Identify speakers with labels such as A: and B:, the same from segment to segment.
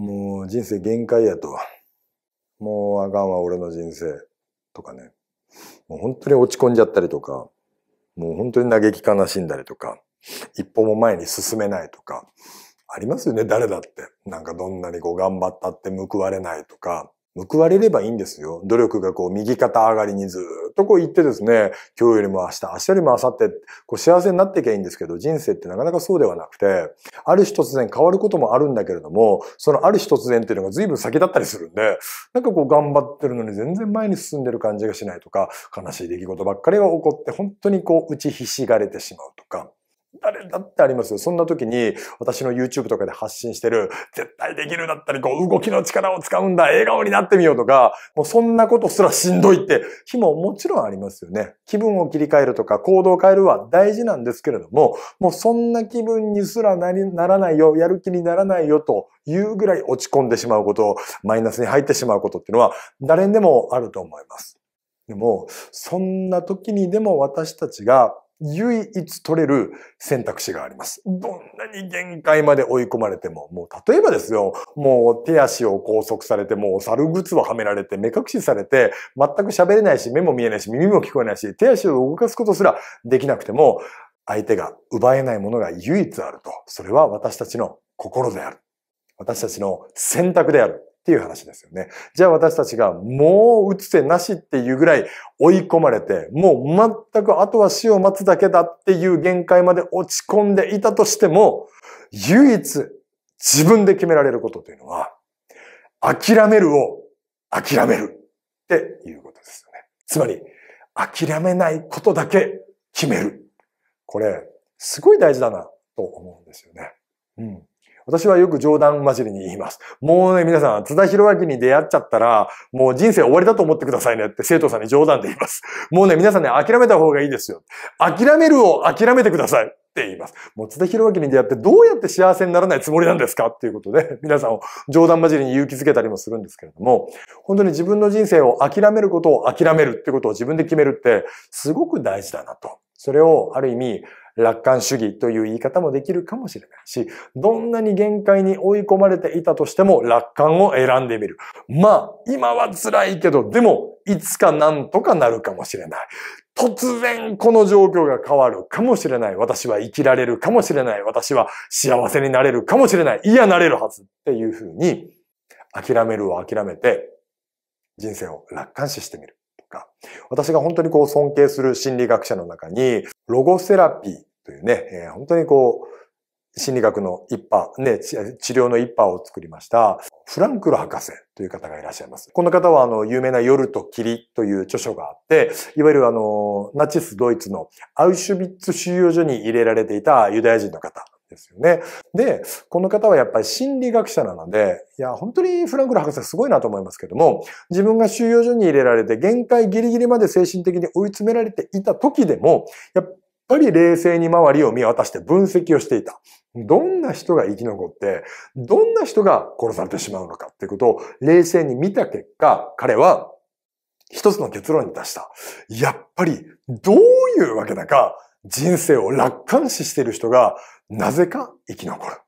A: もう人生限界やと。もうあかんわ、俺の人生。とかね。もう本当に落ち込んじゃったりとか、もう本当に嘆き悲しんだりとか、一歩も前に進めないとか、ありますよね、誰だって。なんかどんなにこう頑張ったって報われないとか、報われればいいんですよ。努力がこう右肩上がりにずっとこう行ってですね、今日よりも明日、明日よりも明後日、こう幸せになっていけばいいんですけど、人生ってなかなかそうではなくて、ある日突然変わることもあるんだけれども、そのある日突然っていうのが随分先だったりするんで、なんかこう頑張ってるのに全然前に進んでる感じがしないとか、悲しい出来事ばっかりが起こって、本当にこう打ちひしがれてしまうとか、誰だってありますよ。そんな時に、私の YouTube とかで発信してる、絶対できるだったり、こう、動きの力を使うんだ、笑顔になってみようとか、もうそんなことすらしんどいって日ももちろんありますよね。気分を切り替えるとか、行動を変えるは大事なんですけれども、もうそんな気分にすらなりならないよ、やる気にならないよというぐらい落ち込んでしまうこと、マイナスに入ってしまうことっていうのは、誰にでもあると思います。でも、そんな時にでも私たちが唯一取れる選択肢があります。どんなに限界まで追い込まれても、もう例えばですよ、もう手足を拘束されて、もう猿靴をはめられて、目隠しされて、全く喋れないし、目も見えないし、耳も聞こえないし、手足を動かすことすらできなくても、相手が奪えないものが唯一あると。それは私たちの心である。私たちの選択である。っていう話ですよね。じゃあ私たちがもう打つ手なしっていうぐらい追い込まれて、もう全くあとは死を待つだけだっていう限界まで落ち込んでいたとしても、唯一自分で決められることというのは、諦めるを諦めるっていうことですよね。つまり、諦めないことだけ決める。これ、すごい大事だなと思うんですよね。うん。私はよく冗談交じりに言います。もうね、皆さん、津田博明に出会っちゃったら、もう人生終わりだと思ってくださいねって生徒さんに冗談で言います。もうね、皆さんね、諦めた方がいいですよ。諦めるを諦めてくださいって言います。もう津田博明に出会ってどうやって幸せにならないつもりなんですかっていうことで、皆さんを冗談交じりに勇気づけたりもするんですけれども、本当に自分の人生を諦めることを諦めるってことを自分で決めるって、すごく大事だなと。それをある意味、楽観主義という言い方もできるかもしれないし、どんなに限界に追い込まれていたとしても楽観を選んでみる。まあ、今は辛いけど、でも、いつかなんとかなるかもしれない。突然この状況が変わるかもしれない。私は生きられるかもしれない。私は幸せになれるかもしれない。嫌なれるはずっていうふうに、諦めるを諦めて、人生を楽観視してみる。私が本当にこう尊敬する心理学者の中に、ロゴセラピーというね、えー、本当にこう、心理学の一派、ね、治療の一派を作りました、フランクル博士という方がいらっしゃいます。この方は、あの、有名な夜と霧という著書があって、いわゆるあの、ナチスドイツのアウシュビッツ収容所に入れられていたユダヤ人の方ですよね。で、この方はやっぱり心理学者なので、いや、本当にフランクル博士すごいなと思いますけども、自分が収容所に入れられて限界ギリギリまで精神的に追い詰められていた時でも、やっぱり冷静に周りを見渡して分析をしていた。どんな人が生き残って、どんな人が殺されてしまうのかっていうことを冷静に見た結果、彼は一つの結論に達した。やっぱりどういうわけだか人生を楽観視している人がなぜか生き残る。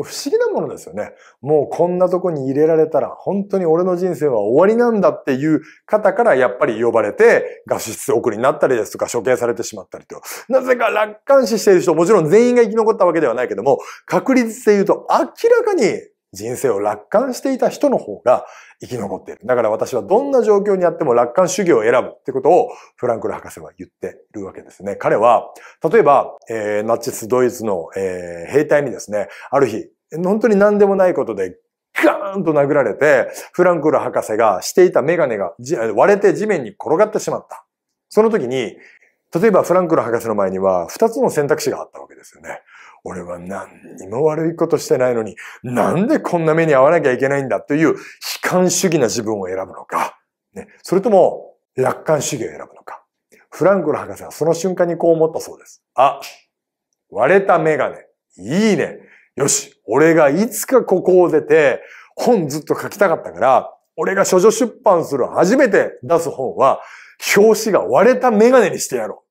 A: これ不思議なものですよね。もうこんなとこに入れられたら、本当に俺の人生は終わりなんだっていう方からやっぱり呼ばれて、合室送りになったりですとか、処刑されてしまったりと。なぜか楽観視している人、もちろん全員が生き残ったわけではないけども、確率で言うと明らかに人生を楽観していた人の方が生き残っている。だから私はどんな状況にあっても楽観主義を選ぶってことをフランクル博士は言っているわけですね。彼は、例えば、えー、ナチスドイツの、えー、兵隊にですね、ある日、本当に何でもないことでガーンと殴られて、フランクル博士がしていたメガネが割れて地面に転がってしまった。その時に、例えばフランクル博士の前には2つの選択肢があったわけですよね。俺は何にも悪いことしてないのに、なんでこんな目に遭わなきゃいけないんだという悲観主義な自分を選ぶのか、ね、それとも楽観主義を選ぶのか。フランクル博士はその瞬間にこう思ったそうです。あ、割れたメガネ。いいね。よし、俺がいつかここを出て、本ずっと書きたかったから、俺が書女出版する初めて出す本は、表紙が割れたメガネにしてやろ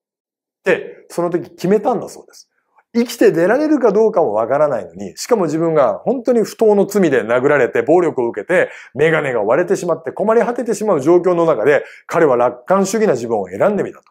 A: う。って、その時決めたんだそうです。生きて出られるかどうかもわからないのに、しかも自分が本当に不当の罪で殴られて、暴力を受けて、メガネが割れてしまって困り果ててしまう状況の中で、彼は楽観主義な自分を選んでみたと。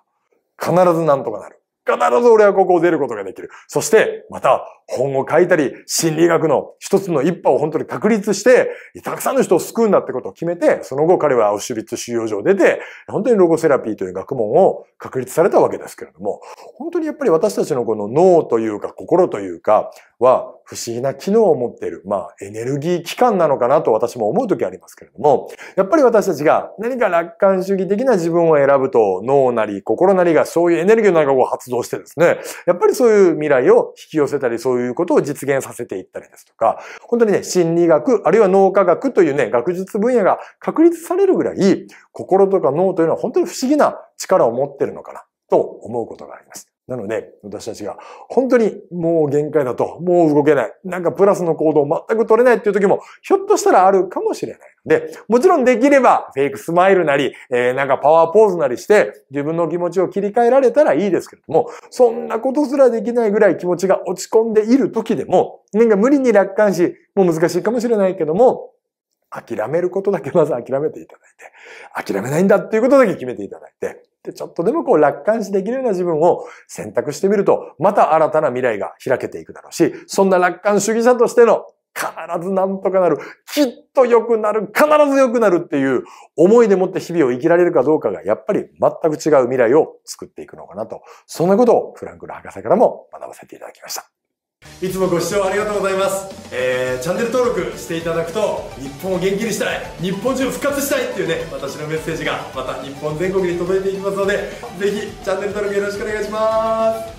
A: 必ずなんとかなる。必ず俺はここを出ることができる。そして、また、本を書いたり、心理学の一つの一派を本当に確立して、たくさんの人を救うんだってことを決めて、その後彼はアウシュビッツ収容所を出て、本当にロゴセラピーという学問を確立されたわけですけれども、本当にやっぱり私たちのこの脳というか心というかは不思議な機能を持っている、まあエネルギー機関なのかなと私も思う時ありますけれども、やっぱり私たちが何か楽観主義的な自分を選ぶと脳なり心なりがそういうエネルギーの中を発動してですね、やっぱりそういう未来を引き寄せたり、そういうういうことを実現させていったりですとか、本当にね、心理学、あるいは脳科学というね、学術分野が確立されるぐらい、心とか脳というのは本当に不思議な力を持ってるのかなと思うことがあります。なので、私たちが本当にもう限界だと、もう動けない、なんかプラスの行動を全く取れないっていう時も、ひょっとしたらあるかもしれないので、もちろんできればフェイクスマイルなり、えー、なんかパワーポーズなりして、自分の気持ちを切り替えられたらいいですけれども、そんなことすらできないぐらい気持ちが落ち込んでいる時でも、なんか無理に楽観し、もう難しいかもしれないけども、諦めることだけまず諦めていただいて、諦めないんだっていうことだけ決めていただいて、ってちょっとでもこう楽観視できるような自分を選択してみると、また新たな未来が開けていくだろうし、そんな楽観主義者としての必ずなんとかなる、きっと良くなる、必ず良くなるっていう思いでもって日々を生きられるかどうかがやっぱり全く違う未来を作っていくのかなと、そんなことをフランクル博士からも学ばせていただきました。いつもご視聴ありがとうございます、えー、チャンネル登録していただくと日本を元気にしたい日本中復活したいっていうね私のメッセージがまた日本全国に届いていきますのでぜひチャンネル登録よろしくお願いします